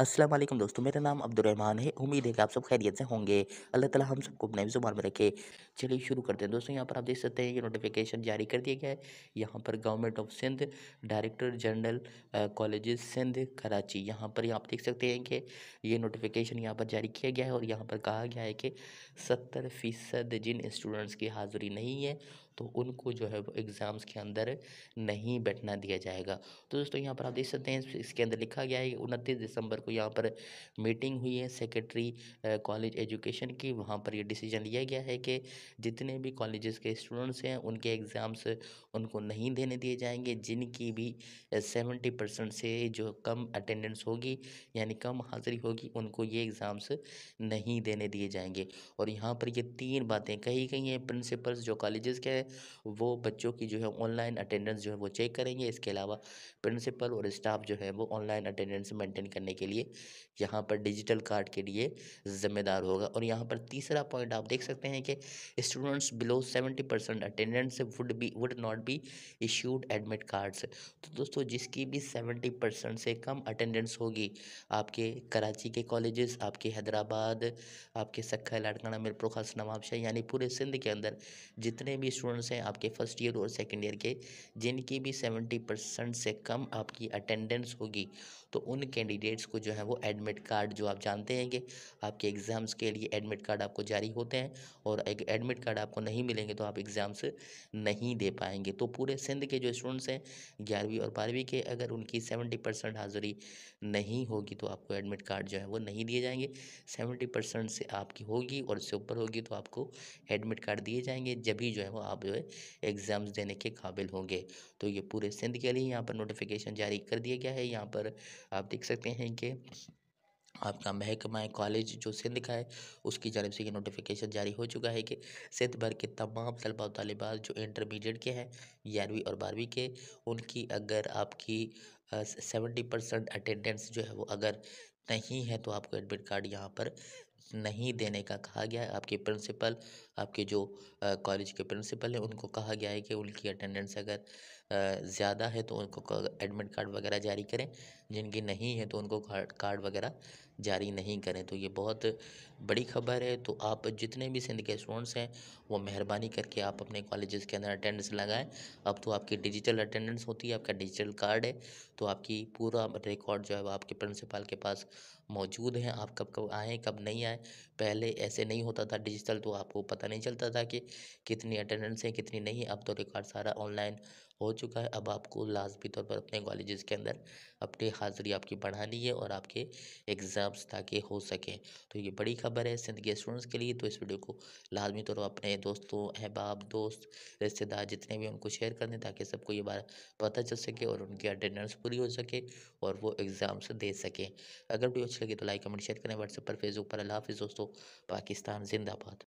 अस्सलाम वालेकुम दोस्तों मेरा नाम अब्दुलरहमान है उम्मीद है कि आप सब खैरियत से होंगे अल्लाह ताला हम सबको अपने जुबान में रखे चलिए शुरू करते हैं दोस्तों यहाँ पर आप देख सकते हैं कि नोटिफिकेशन जारी कर दिया गया है यहाँ पर government of Sindh director general college Sindh Karachi यहाँ पर आप देख सकते हैं कि ये नोटिफिकेशन यहाँ पर जारी किया गया है और यहाँ पर कहा गया है कि सत्तर फ़ीसद जिन स्टूडेंट्स की हाज़िरी नहीं है तो उनको जो है वो एग्ज़ाम्स के अंदर नहीं बैठना दिया जाएगा तो दोस्तों यहाँ पर आप देख सकते हैं इसके अंदर लिखा गया है उनतीस दिसंबर को यहाँ पर मीटिंग हुई है सेक्रेटरी कॉलेज एजुकेशन की वहाँ पर ये डिसीजन लिया गया है कि जितने भी कॉलेजेस के स्टूडेंट्स हैं उनके एग्ज़ाम्स उनको नहीं देने दिए जाएंगे जिनकी भी सेवेंटी परसेंट से जो कम अटेंडेंस होगी यानी कम हाज़िरी होगी उनको ये एग्ज़ाम्स नहीं देने दिए जाएंगे और यहाँ पर ये तीन बातें कही गई हैं प्रिंसिपल्स जो कॉलेजेस के वो बच्चों की जो है ऑनलाइन अटेंडेंस जो है वो चेक करेंगे इसके अलावा प्रिंसिपल और स्टाफ जो है वो ऑनलाइन अटेंडेंस मेंटेन करने के लिए यहाँ पर डिजिटल कार्ड के लिए ज़िम्मेदार होगा और यहाँ पर तीसरा पॉइंट आप देख सकते हैं कि students below seventy percent attendance would be would not be issued admit cards तो दोस्तों जिसकी भी सेवेंटी परसेंट से कम अटेंडेंस होगी आपके कराची के कॉलेजेस आपके हैदराबाद आपके सखा लाड़काना मीरपुर खास नवाबशाह यानी पूरे सिंध के अंदर जितने भी स्टूडेंट स्टूडेंट्स हैं आपके फर्स्ट ईयर और सेकेंड ईयर के जिनकी भी सेवेंटी परसेंट से कम आपकी अटेंडेंस होगी तो उन कैंडिडेट्स को जो है वो एडमिट कार्ड जो आप जानते हैं कि आपके एग्ज़ाम्स के लिए एडमिट कार्ड आपको जारी होते हैं और एक एडमिट कार्ड आपको नहीं मिलेंगे तो आप एग्ज़ाम्स नहीं दे पाएंगे तो पूरे सिंध के जो स्टूडेंट्स हैं ग्यारहवीं और बारहवीं के अगर उनकी सेवेंटी परसेंट हाजिरी नहीं होगी तो आपको एडमिट कार्ड जो है वो नहीं दिए जाएंगे सेवेंटी से आपकी होगी और उससे ऊपर होगी तो आपको एडमिट कार्ड दिए जाएंगे जब भी जो है वो आप काबिल एग्ज़ाम्स देने के काबिल होंगे तो ये पूरे सिंध के लिए यहाँ पर नोटिफिकेशन जारी कर दिया गया है यहाँ पर आप देख सकते हैं कि आपका महकमा कॉलेज जो सिंध का है उसकी जानब से ये नोटिफिकेशन जारी हो चुका है कि सिंध भर के तमाम तलबा तलबात जो इंटरमीडिएट के हैं ग्यारहवीं और बारहवीं के उनकी अगर आपकी सेवेंटी परसेंट अटेंडेंस जो है वो अगर नहीं है तो आपको एडमिट कार्ड यहाँ पर नहीं देने का कहा गया है आपके प्रिंसिपल आपके जो कॉलेज के प्रिंसिपल हैं उनको कहा गया है कि उनकी अटेंडेंस अगर ज़्यादा है तो उनको एडमिट कार्ड वगैरह जारी करें जिनकी नहीं है तो उनको कार्ड वगैरह जारी नहीं करें तो ये बहुत बड़ी खबर है तो आप जितने भी सिंध के स्टूडेंट्स हैं वो मेहरबानी करके आप अपने कॉलेजेस के अंदर अटेंडेंस लगाएं अब तो आपकी डिजिटल अटेंडेंस होती है आपका डिजिटल कार्ड है तो आपकी पूरा रिकॉर्ड जो है वो आपके प्रिंसिपल के पास मौजूद हैं आप कब कब आएँ कब नहीं आएँ पहले ऐसे नहीं होता था डिजिटल तो आपको पता नहीं चलता था कि कितनी अटेंडेंस है कितनी नहीं अब तो रिकॉर्ड सारा ऑनलाइन हो चुका है अब आपको लाजमी तौर पर अपने कॉलेज़ के अंदर अपनी हाज़िरी आपकी बढ़ानी है और आपके एग्ज़ाम्स ताकि हो सकें तो ये बड़ी खबर है सिंध के स्टूडेंट्स के लिए तो इस वीडियो को लाजमी तौर पर अपने दोस्तों अहबाब दोस्त रिश्तेदार जितने भी उनको शेयर कर दें ताकि सबको ये बात पता चल सके और उनकी अटेंडेंस पूरी हो सके और वो एग्ज़ाम्स दे सकें अगर वीडियो अच्छी लगी तो लाइक कमेंट शेयर करें व्हाट्सएप पर फेसबुक पर अला हाफ़ दोस्तों पाकिस्तान जिंदाबाद